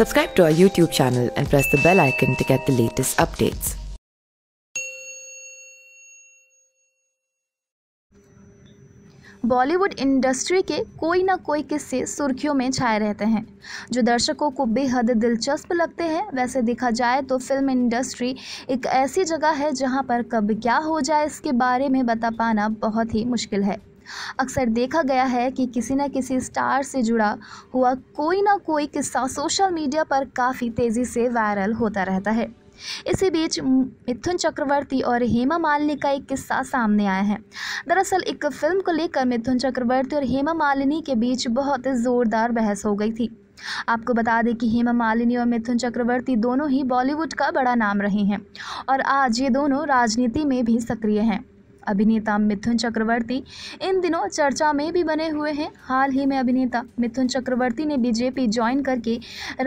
Subscribe to our YouTube channel and press the bell icon to get the latest updates. Bollywood industry के कोई ना कोई किस्से सुर्खियों में छाए रहते हैं जो दर्शकों को बेहद दिलचस्प लगते हैं वैसे देखा जाए तो फिल्म इंडस्ट्री एक ऐसी जगह है जहां पर कब क्या हो जाए इसके बारे में बता पाना बहुत ही मुश्किल है अक्सर देखा गया है कि किसी न किसी स्टार से जुड़ा हुआ कोई ना कोई किस्सा सोशल मीडिया पर काफ़ी तेज़ी से वायरल होता रहता है इसी बीच मिथुन चक्रवर्ती और हेमा मालिनी का एक किस्सा सामने आया है दरअसल एक फिल्म को लेकर मिथुन चक्रवर्ती और हेमा मालिनी के बीच बहुत ज़ोरदार बहस हो गई थी आपको बता दें कि हेमा मालिनी और मिथुन चक्रवर्ती दोनों ही बॉलीवुड का बड़ा नाम रहे हैं और आज ये दोनों राजनीति में भी सक्रिय हैं अभिनेता मिथुन चक्रवर्ती इन दिनों चर्चा में भी बने हुए हैं हाल ही में अभिनेता मिथुन चक्रवर्ती ने बीजेपी ज्वाइन करके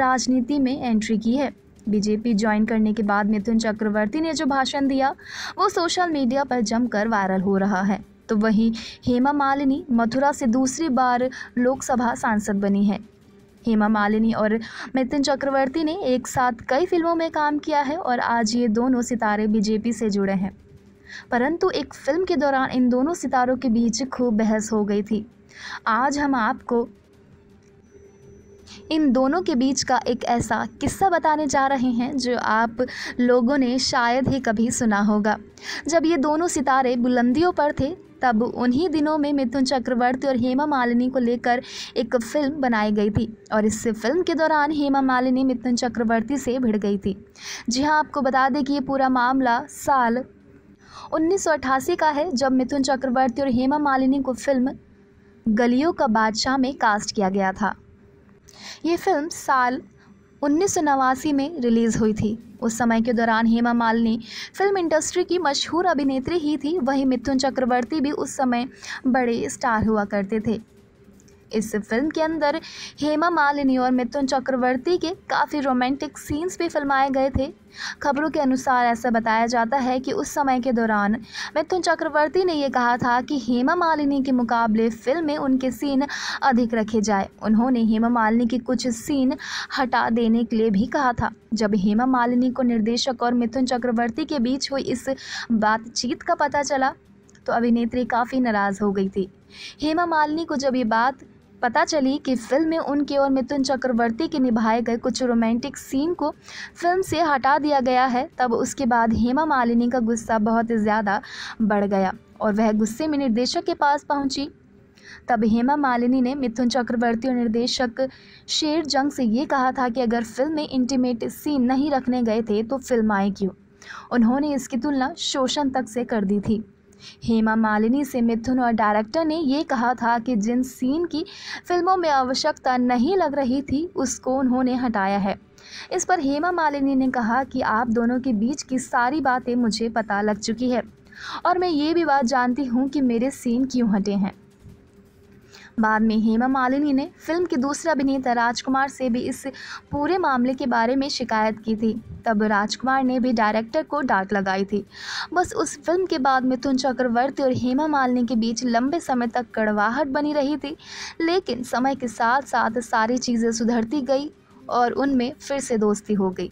राजनीति में एंट्री की है बीजेपी ज्वाइन करने के बाद मिथुन चक्रवर्ती ने जो भाषण दिया वो सोशल मीडिया पर जमकर वायरल हो रहा है तो वहीं हेमा मालिनी मथुरा से दूसरी बार लोकसभा सांसद बनी है हेमा मालिनी और मिथुन चक्रवर्ती ने एक साथ कई फिल्मों में काम किया है और आज ये दोनों सितारे बीजेपी से जुड़े हैं परंतु एक फिल्म के दौरान इन दोनों सितारों के बीच खूब बहस हो गई थी आज हम आपको इन दोनों के बीच का एक ऐसा किस्सा बताने जा रहे हैं जो आप लोगों ने शायद ही कभी सुना होगा जब ये दोनों सितारे बुलंदियों पर थे तब उन्हीं दिनों में मिथुन चक्रवर्ती और हेमा मालिनी को लेकर एक फिल्म बनाई गई थी और इस फिल्म के दौरान हेमा मालिनी मिथुन चक्रवर्ती से भिड़ गई थी जी हाँ आपको बता दें कि ये पूरा मामला साल 1988 का है जब मिथुन चक्रवर्ती और हेमा मालिनी को फिल्म गलियों का बादशाह में कास्ट किया गया था ये फिल्म साल उन्नीस में रिलीज़ हुई थी उस समय के दौरान हेमा मालिनी फिल्म इंडस्ट्री की मशहूर अभिनेत्री ही थी वहीं मिथुन चक्रवर्ती भी उस समय बड़े स्टार हुआ करते थे इस फिल्म के अंदर हेमा मालिनी और मिथुन चक्रवर्ती के काफ़ी रोमांटिक सीन्स भी फिल्माए गए थे खबरों के अनुसार ऐसा बताया जाता है कि उस समय के दौरान मिथुन चक्रवर्ती ने यह कहा था कि हेमा मालिनी के मुकाबले फिल्म में उनके सीन अधिक रखे जाए उन्होंने हेमा मालिनी के कुछ सीन हटा देने के लिए भी कहा था जब हेमा मालिनी को निर्देशक और मिथुन चक्रवर्ती के बीच हुई इस बातचीत का पता चला तो अभिनेत्री काफ़ी नाराज़ हो गई थी हेमा मालिनी को जब ये बात पता चली कि फिल्म में उनके और मिथुन चक्रवर्ती के निभाए गए कुछ रोमांटिक सीन को फिल्म से हटा दिया गया है तब उसके बाद हेमा मालिनी का गुस्सा बहुत ज़्यादा बढ़ गया और वह गुस्से में निर्देशक के पास पहुंची तब हेमा मालिनी ने मिथुन चक्रवर्ती और निर्देशक शेर जंग से ये कहा था कि अगर फिल्म में इंटीमेट सीन नहीं रखने गए थे तो फिल्म आए क्यों उन्होंने इसकी तुलना शोषण तक से कर दी थी हेमा मालिनी से मिथुन और डायरेक्टर ने ये कहा था कि जिन सीन की फिल्मों में आवश्यकता नहीं लग रही थी उसको उन्होंने हटाया है इस पर हेमा मालिनी ने कहा कि आप दोनों के बीच की सारी बातें मुझे पता लग चुकी है और मैं ये भी बात जानती हूँ कि मेरे सीन क्यों हटे हैं बाद में हेमा मालिनी ने फिल्म के दूसरे अभिनेता राजकुमार से भी इस पूरे मामले के बारे में शिकायत की थी तब राजकुमार ने भी डायरेक्टर को डांट लगाई थी बस उस फिल्म के बाद मिथुन चक्रवर्ती और हेमा मालिनी के बीच लंबे समय तक कड़वाहट बनी रही थी लेकिन समय के साथ साथ सारी चीज़ें सुधरती गई और उनमें फिर से दोस्ती हो गई